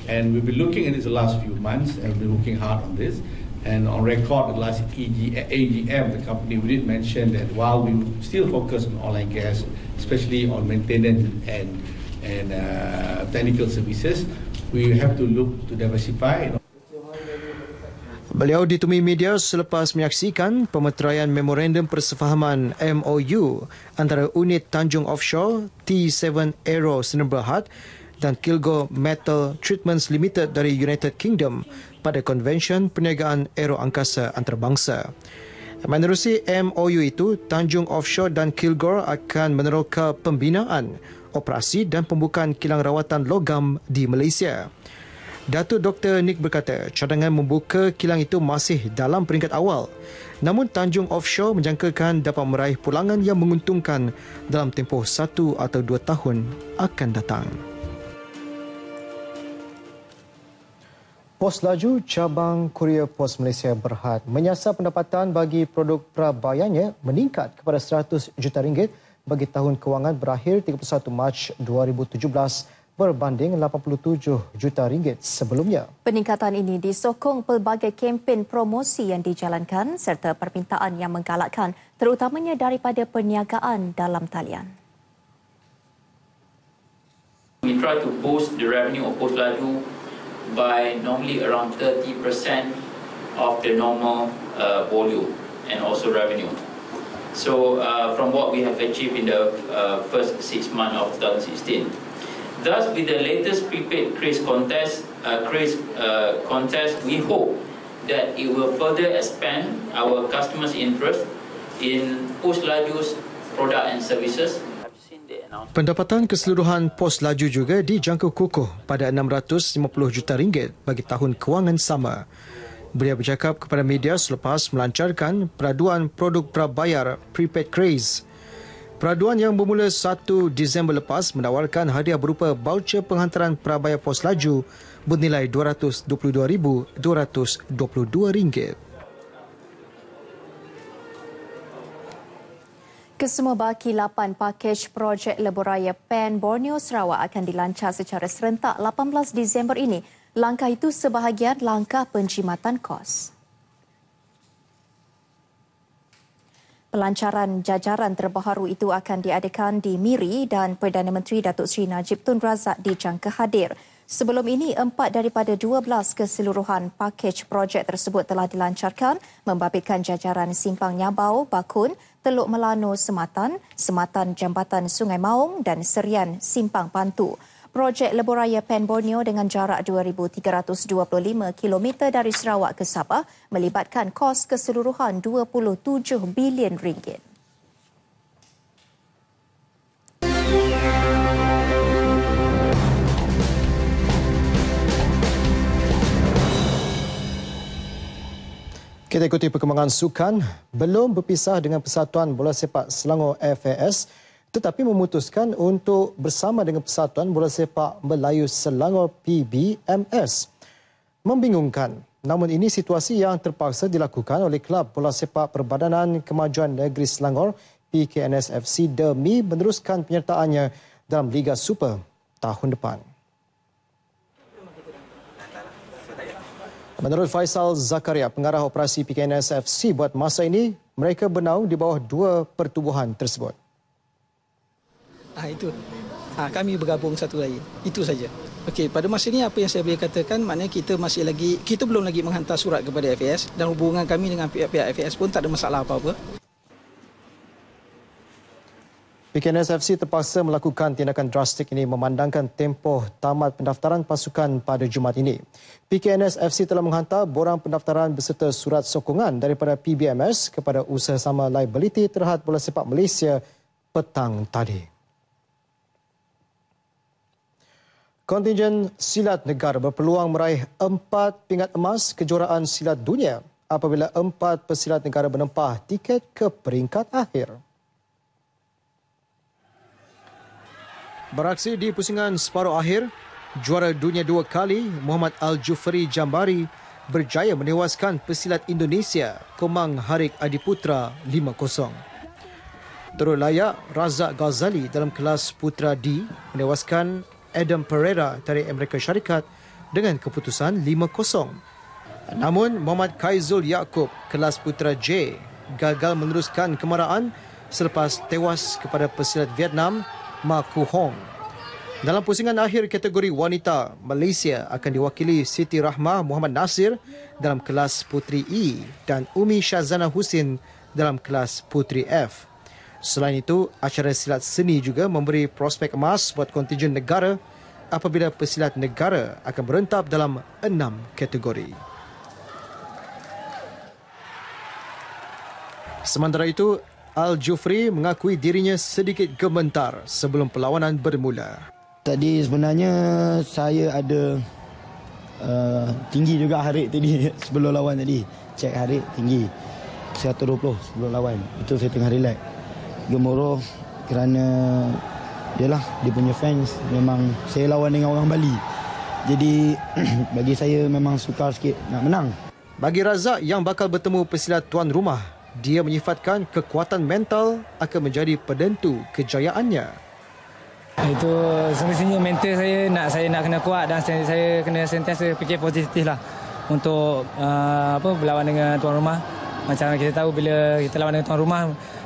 And we've been looking at this the last few months and we've been working hard on this. And on record, the last EG, AGM, the company, we did mention that while we still focus on oil and gas, especially on maintenance and, and uh, technical services, we have to look to diversify. Beliau ditemui media selepas menyaksikan pemeteraian Memorandum Persefahaman MOU antara unit Tanjung Offshore T7 Aero Sdn Bhd dan Kilgo Metal Treatments Limited dari United Kingdom pada Konvensyen Perniagaan Aero Angkasa Antarabangsa. Menerusi MOU itu, Tanjung Offshore dan Kilgore akan meneroka pembinaan, operasi dan pembukaan kilang rawatan logam di Malaysia. Datuk Dr. Nick berkata, cadangan membuka kilang itu masih dalam peringkat awal. Namun Tanjung Offshore menjangkakan dapat meraih pulangan yang menguntungkan dalam tempoh satu atau dua tahun akan datang. Pos Laju Cabang Korea Pos Malaysia Berhad menyasar pendapatan bagi produk prabayanya meningkat kepada 100 juta ringgit bagi tahun kewangan berakhir 31 Mac 2017 berbanding 87 juta ringgit sebelumnya. Peningkatan ini disokong pelbagai kempen promosi yang dijalankan serta permintaan yang menggalakkan terutamanya daripada perniagaan dalam talian. We try to boost the revenue of Pos Laju by normally around 30% of the normal uh, volume and also revenue. So uh, from what we have achieved in the uh, first six months of 2016. Thus, with the latest prepaid craze contest, uh, Chris uh, contest, we hope that it will further expand our customers' interest in Push Laju's product and services Pendapatan keseluruhan pos laju juga dijangka kukuh pada 650 juta ringgit bagi tahun kewangan sama. Beliau bercakap kepada media selepas melancarkan peraduan produk prabayar Prepaid Craze. Peraduan yang bermula 1 Disember lepas menawarkan hadiah berupa baucer penghantaran prabayar pos laju bernilai RM222,222. kesemua baki 8 pakej projek leburaya pen Borneo Sarawak akan dilancar secara serentak 18 Disember ini. Langkah itu sebahagian langkah penjimatan kos. Pelancaran jajaran terbaru itu akan diadakan di Miri dan Perdana Menteri Datuk Seri Najib Tun Razak dijangka hadir. Sebelum ini, empat daripada dua belas keseluruhan pakej projek tersebut telah dilancarkan membabitkan jajaran Simpang Nyabau, Bakun, Teluk Melano Sematan, Sematan Jambatan Sungai Maung dan Serian Simpang Pantu. Projek Lebuh Raya Pen Borneo dengan jarak 2,325 km dari Sarawak ke Sabah melibatkan kos keseluruhan 27 bilion ringgit. Kita ikuti perkembangan sukan belum berpisah dengan Persatuan Bola Sepak Selangor FAS tetapi memutuskan untuk bersama dengan Persatuan Bola Sepak Melayu Selangor PBMS. Membingungkan, namun ini situasi yang terpaksa dilakukan oleh Kelab Bola Sepak Perbadanan Kemajuan Negeri Selangor PKNSFC demi meneruskan penyertaannya dalam Liga Super tahun depan. Menurut Faisal Zakaria, pengarah operasi PKNSFC buat masa ini, mereka bernaung di bawah dua pertubuhan tersebut. Ah itu. Ah kami bergabung satu lagi, Itu saja. Okey, pada masa ini apa yang saya boleh katakan maknanya kita masih lagi kita belum lagi menghantar surat kepada FAS dan hubungan kami dengan pihak-pihak FAS pun tak ada masalah apa-apa. PKNSFC terpaksa melakukan tindakan drastik ini memandangkan tempoh tamat pendaftaran pasukan pada Jumaat ini. PKNSFC telah menghantar borang pendaftaran beserta surat sokongan daripada PBMS kepada usaha sama liability terhad bola sepak Malaysia petang tadi. Kontingen silat negara berpeluang meraih empat pingat emas kejuaraan silat dunia apabila empat pesilat negara menempah tiket ke peringkat akhir. beraksi di pusingan separuh akhir, juara dunia dua kali Muhammad Al-Jufri Jambari berjaya menewaskan pesilat Indonesia Komang Harik Adiputra 5-0. Terus layak Razak Ghazali dalam kelas Putra D menewaskan Adam Pereira dari Amerika Syarikat dengan keputusan 5-0. Namun Muhammad Kaizul Yaakob kelas Putra J gagal meneruskan kemarahan selepas tewas kepada pesilat Vietnam Ma Hong. Dalam pusingan akhir kategori wanita, Malaysia akan diwakili Siti Rahmah Muhammad Nasir dalam kelas Putri E dan Umi Shazana Husin dalam kelas Putri F. Selain itu, acara silat seni juga memberi prospek emas buat kontijen negara apabila pesilat negara akan berentap dalam enam kategori. Sementara itu, Al Jufri mengakui dirinya sedikit gemetar sebelum perlawanan bermula. Tadi sebenarnya saya ada uh, tinggi juga hari tadi [laughs] sebelum lawan tadi. Cek hari tinggi. 120 sebelum lawan. Itu saya tengah relax. Gemuruh kerana yalah dia punya fans memang saya lawan dengan orang Bali. Jadi [clears throat] bagi saya memang sukar sikit nak menang. Bagi Razak yang bakal bertemu pesilat tuan rumah dia menyifatkan kekuatan mental akan menjadi pedentu kejayaannya. Itu semestinya mental saya nak saya nak kena kuat dan saya kena sentiasa fikir positif lah untuk uh, apa berlawan dengan tuan rumah. Macam kita tahu bila kita lawan dengan tuan rumah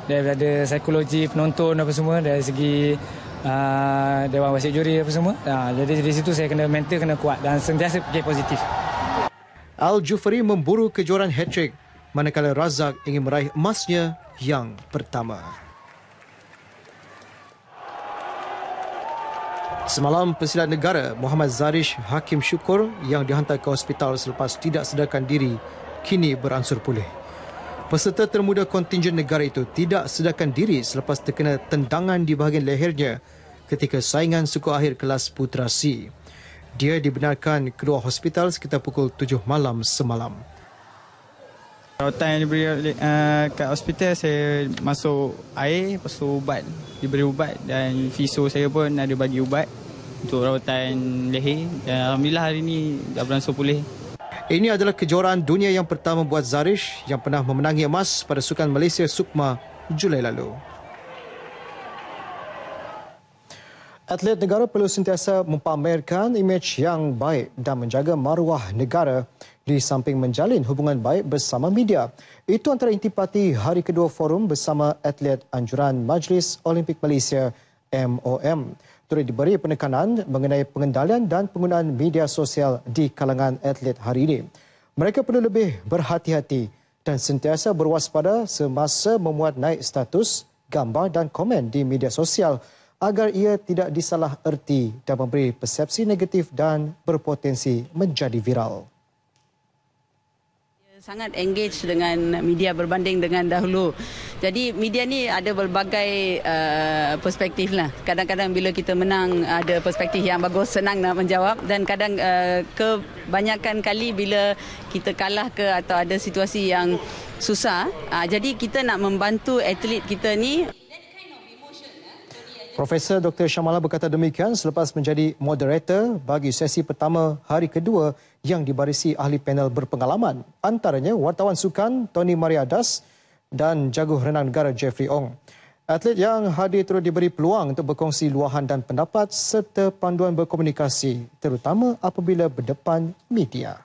dia ada psikologi penonton apa semua dari segi uh, Dewan Wasit Juri apa semua. Uh, jadi dari situ saya kena mental kena kuat dan sentiasa fikir positif. Al Jufri memburu kejuaraan hat-trick manakala Razak ingin meraih emasnya yang pertama. Semalam, pesilat negara Muhammad Zarish Hakim Syukur yang dihantar ke hospital selepas tidak sedarkan diri kini beransur pulih. Peserta termuda kontingen negara itu tidak sedarkan diri selepas terkena tendangan di bahagian lehernya ketika saingan suku akhir kelas Putra C. Dia dibenarkan keluar hospital sekitar pukul 7 malam semalam. Rawatan yang diberi uh, kat hospital saya masuk air lepas tu ubat diberi ubat dan fiso saya pun ada bagi ubat untuk rawatan leher dan Alhamdulillah hari ini dah berangsur pulih. Ini adalah kejuaraan dunia yang pertama buat Zarish yang pernah memenangi emas pada sukan Malaysia Sukma Julai lalu. Atlet negara perlu sentiasa mempamerkan imej yang baik dan menjaga maruah negara di samping menjalin hubungan baik bersama media. Itu antara intipati hari kedua forum bersama atlet anjuran Majlis Olimpik Malaysia MOM. Turut diberi penekanan mengenai pengendalian dan penggunaan media sosial di kalangan atlet hari ini. Mereka perlu lebih berhati-hati dan sentiasa berwaspada semasa memuat naik status, gambar dan komen di media sosial agar ia tidak disalah erti dan memberi persepsi negatif dan berpotensi menjadi viral. Sangat engage dengan media berbanding dengan dahulu. Jadi media ni ada berbagai uh, perspektif lah. Kadang-kadang bila kita menang ada perspektif yang bagus senang nak menjawab dan kadang uh, kebanyakan kali bila kita kalah ke atau ada situasi yang susah. Uh, jadi kita nak membantu atlet kita ni. Profesor Dr. Syamala berkata demikian selepas menjadi moderator bagi sesi pertama hari kedua yang dibarisi ahli panel berpengalaman. Antaranya wartawan sukan Tony Mariadas dan jaguh renang negara Jeffrey Ong. Atlet yang hadir turut diberi peluang untuk berkongsi luahan dan pendapat serta panduan berkomunikasi terutama apabila berdepan media.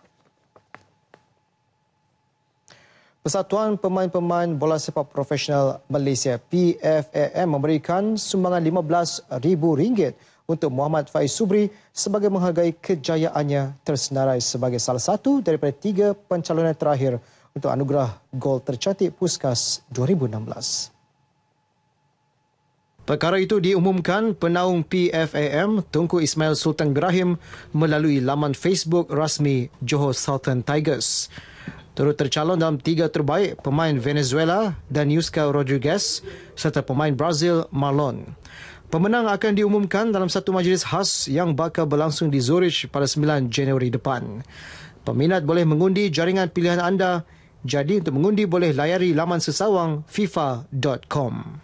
Persatuan Pemain-Pemain Bola Sepak Profesional Malaysia PFAM memberikan sumbangan RM15,000 untuk Muhammad Faiz Subri sebagai menghargai kejayaannya tersenarai sebagai salah satu daripada tiga pencalonan terakhir untuk anugerah gol tercantik Puskas 2016. Perkara itu diumumkan penaung PFAM Tunku Ismail Sultan Ibrahim melalui laman Facebook rasmi Johor Southern Tigers turut tercalon dalam tiga terbaik pemain Venezuela dan Yuska Rodriguez serta pemain Brazil Marlon. Pemenang akan diumumkan dalam satu majlis khas yang bakal berlangsung di Zurich pada 9 Januari depan. Peminat boleh mengundi jaringan pilihan anda. Jadi untuk mengundi boleh layari laman sesawang fifa.com.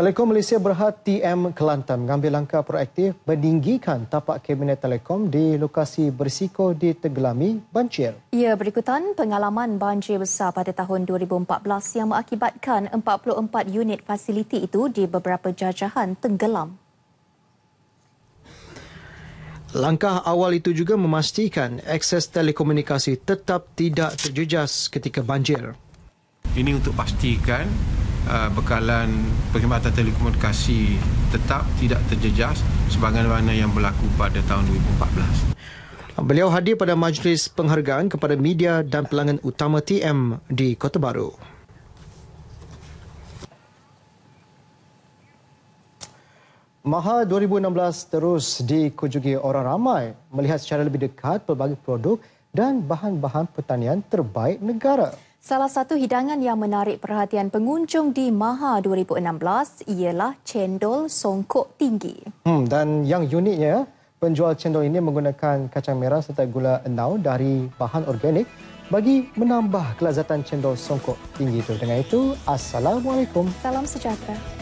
Telekom Malaysia Berhad TM Kelantan mengambil langkah proaktif meninggikan tapak kabinet telekom di lokasi berisiko ditenggelami banjir. Ia ya, berikutan pengalaman banjir besar pada tahun 2014 yang mengakibatkan 44 unit fasiliti itu di beberapa jajahan tenggelam. Langkah awal itu juga memastikan akses telekomunikasi tetap tidak terjejas ketika banjir. Ini untuk pastikan uh, bekalan perkhidmatan telekomunikasi tetap tidak terjejas sebagaimana yang berlaku pada tahun 2014. Beliau hadir pada majlis penghargaan kepada media dan pelanggan utama TM di Kota Baru. Maha 2016 terus dikunjungi orang ramai melihat secara lebih dekat pelbagai produk dan bahan-bahan pertanian terbaik negara. Salah satu hidangan yang menarik perhatian pengunjung di Maha 2016 ialah cendol songkok tinggi. Hmm, dan yang uniknya, penjual cendol ini menggunakan kacang merah serta gula enau dari bahan organik bagi menambah kelazatan cendol songkok tinggi itu. Dengan itu, Assalamualaikum. Salam sejahtera.